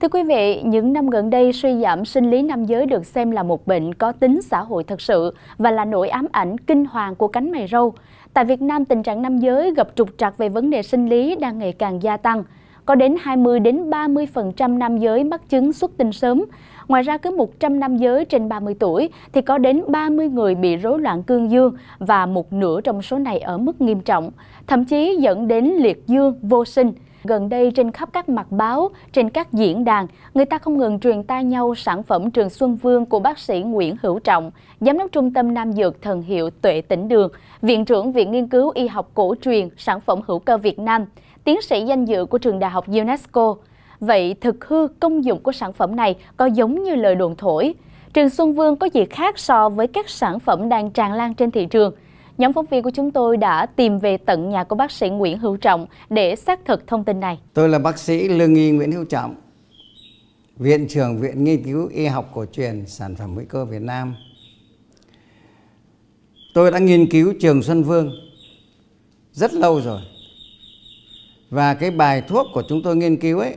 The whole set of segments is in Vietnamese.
Thưa quý vị, những năm gần đây suy giảm sinh lý nam giới được xem là một bệnh có tính xã hội thật sự và là nỗi ám ảnh kinh hoàng của cánh mày râu. Tại Việt Nam, tình trạng nam giới gặp trục trặc về vấn đề sinh lý đang ngày càng gia tăng. Có đến 20 đến 30% nam giới mắc chứng xuất tinh sớm. Ngoài ra cứ 100 nam giới trên 30 tuổi thì có đến 30 người bị rối loạn cương dương và một nửa trong số này ở mức nghiêm trọng, thậm chí dẫn đến liệt dương vô sinh. Gần đây trên khắp các mặt báo, trên các diễn đàn, người ta không ngừng truyền tai nhau sản phẩm Trường Xuân Vương của bác sĩ Nguyễn Hữu Trọng, giám đốc trung tâm Nam Dược thần hiệu Tuệ Tỉnh Đường, viện trưởng Viện Nghiên cứu Y học cổ truyền sản phẩm hữu cơ Việt Nam, tiến sĩ danh dự của trường đại học UNESCO. Vậy thực hư công dụng của sản phẩm này có giống như lời đồn thổi? Trường Xuân Vương có gì khác so với các sản phẩm đang tràn lan trên thị trường? nhóm phóng viên của chúng tôi đã tìm về tận nhà của bác sĩ Nguyễn Hữu Trọng để xác thực thông tin này. Tôi là bác sĩ Lương Y Nguyễn Hữu Trọng, Viện trưởng Viện Nghiên cứu Y học cổ truyền Sản phẩm hữu cơ Việt Nam. Tôi đã nghiên cứu Trường Xuân Vương rất lâu rồi. Và cái bài thuốc của chúng tôi nghiên cứu ấy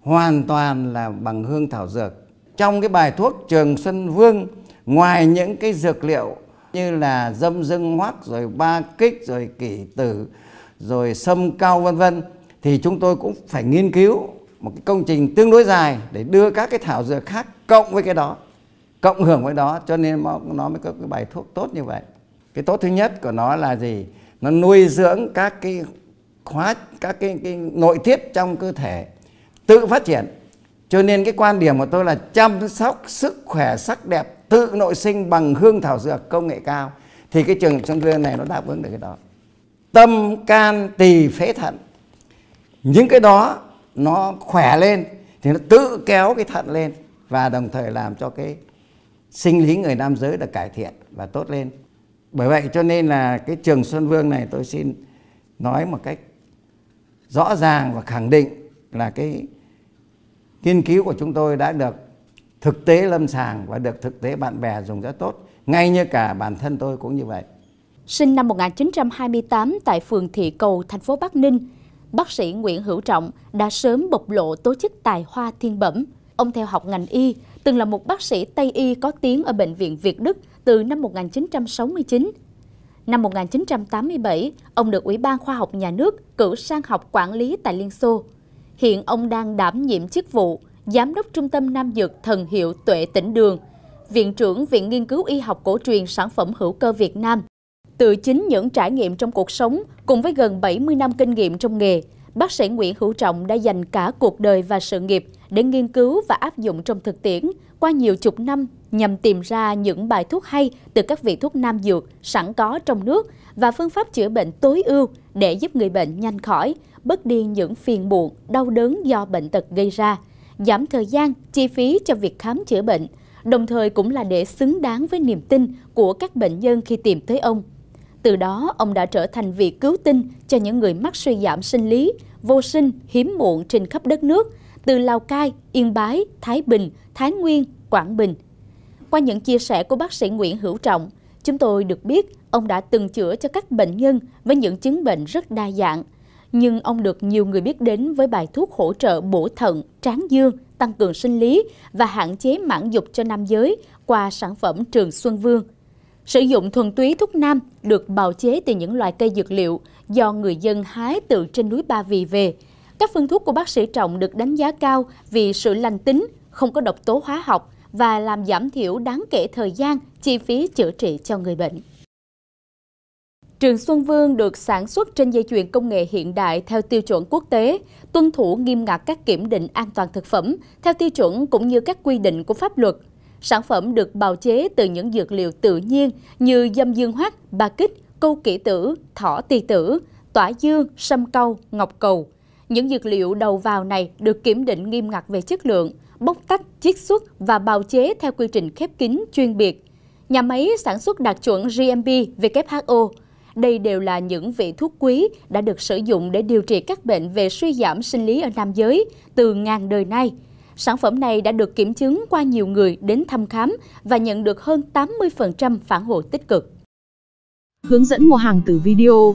hoàn toàn là bằng hương thảo dược. Trong cái bài thuốc Trường Xuân Vương, ngoài những cái dược liệu như là dâm dưng hoắc rồi ba kích rồi kỷ tử rồi sâm cao vân vân thì chúng tôi cũng phải nghiên cứu một cái công trình tương đối dài để đưa các cái thảo dược khác cộng với cái đó cộng hưởng với đó cho nên nó mới có cái bài thuốc tốt như vậy cái tốt thứ nhất của nó là gì nó nuôi dưỡng các cái khóa các cái, cái nội tiết trong cơ thể tự phát triển cho nên cái quan điểm của tôi là chăm sóc sức khỏe sắc đẹp tự nội sinh bằng hương thảo dược công nghệ cao thì cái trường sông dương này nó đáp ứng được cái đó tâm can tỳ phế thận những cái đó nó khỏe lên thì nó tự kéo cái thận lên và đồng thời làm cho cái sinh lý người nam giới được cải thiện và tốt lên bởi vậy cho nên là cái trường xuân vương này tôi xin nói một cách rõ ràng và khẳng định là cái nghiên cứu của chúng tôi đã được thực tế lâm sàng và được thực tế bạn bè dùng rất tốt, ngay như cả bản thân tôi cũng như vậy. Sinh năm 1928 tại phường Thị Cầu, thành phố Bắc Ninh, bác sĩ Nguyễn Hữu Trọng đã sớm bộc lộ tố chức tài hoa thiên bẩm. Ông theo học ngành y, từng là một bác sĩ Tây y có tiếng ở Bệnh viện Việt Đức từ năm 1969. Năm 1987, ông được Ủy ban Khoa học Nhà nước cử sang học quản lý tại Liên Xô. Hiện ông đang đảm nhiệm chức vụ Giám đốc Trung tâm Nam Dược Thần Hiệu Tuệ Tỉnh Đường, Viện trưởng Viện Nghiên cứu Y học cổ truyền sản phẩm hữu cơ Việt Nam. Từ chính những trải nghiệm trong cuộc sống cùng với gần 70 năm kinh nghiệm trong nghề, bác sĩ Nguyễn Hữu Trọng đã dành cả cuộc đời và sự nghiệp để nghiên cứu và áp dụng trong thực tiễn qua nhiều chục năm nhằm tìm ra những bài thuốc hay từ các vị thuốc nam dược sẵn có trong nước và phương pháp chữa bệnh tối ưu để giúp người bệnh nhanh khỏi, bớt đi những phiền muộn, đau đớn do bệnh tật gây ra, giảm thời gian, chi phí cho việc khám chữa bệnh, đồng thời cũng là để xứng đáng với niềm tin của các bệnh nhân khi tìm tới ông. Từ đó, ông đã trở thành vị cứu tinh cho những người mắc suy giảm sinh lý, vô sinh, hiếm muộn trên khắp đất nước, từ Lào Cai, Yên Bái, Thái Bình, Thái Nguyên, Quảng Bình. Qua những chia sẻ của bác sĩ Nguyễn Hữu Trọng, chúng tôi được biết ông đã từng chữa cho các bệnh nhân với những chứng bệnh rất đa dạng – nhưng ông được nhiều người biết đến với bài thuốc hỗ trợ bổ thận, tráng dương, tăng cường sinh lý và hạn chế mãn dục cho nam giới qua sản phẩm Trường Xuân Vương. Sử dụng thuần túy thuốc nam được bào chế từ những loại cây dược liệu do người dân hái từ trên núi Ba Vì về. Các phương thuốc của bác sĩ Trọng được đánh giá cao vì sự lành tính, không có độc tố hóa học và làm giảm thiểu đáng kể thời gian, chi phí chữa trị cho người bệnh. Trường Xuân Vương được sản xuất trên dây chuyền công nghệ hiện đại theo tiêu chuẩn quốc tế, tuân thủ nghiêm ngặt các kiểm định an toàn thực phẩm theo tiêu chuẩn cũng như các quy định của pháp luật. Sản phẩm được bào chế từ những dược liệu tự nhiên như dâm dương hoắc, ba kích, câu kỷ tử, thỏ ti tử, tỏa dương, sâm câu, ngọc cầu. Những dược liệu đầu vào này được kiểm định nghiêm ngặt về chất lượng, bóc tách, chiết xuất và bào chế theo quy trình khép kín chuyên biệt. Nhà máy sản xuất đạt chuẩn GMP WHO đây đều là những vị thuốc quý đã được sử dụng để điều trị các bệnh về suy giảm sinh lý ở nam giới từ ngàn đời nay. Sản phẩm này đã được kiểm chứng qua nhiều người đến thăm khám và nhận được hơn 80% phản hồi tích cực. Hướng dẫn mua hàng từ video